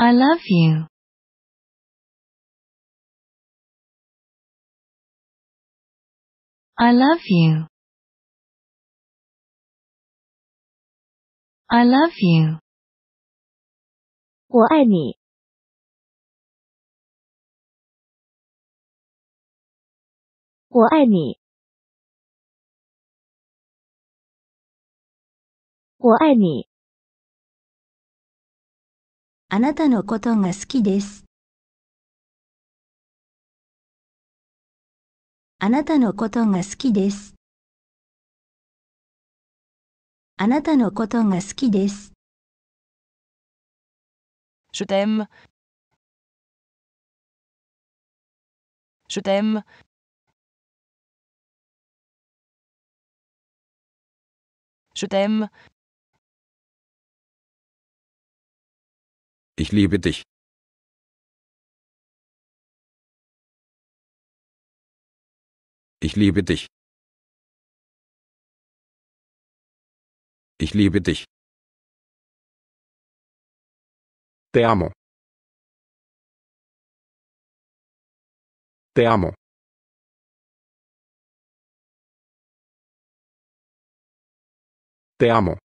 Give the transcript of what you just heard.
I love you. I love you. I love you. 我爱你。我爱你。我爱你。あなたのことが好きです。あなたのことが好きです。あなたのことが好きです。Je t'aime. Je t'aime. Ich liebe dich. Ich liebe dich. Ich liebe dich. Te amo. Te amo. Te amo.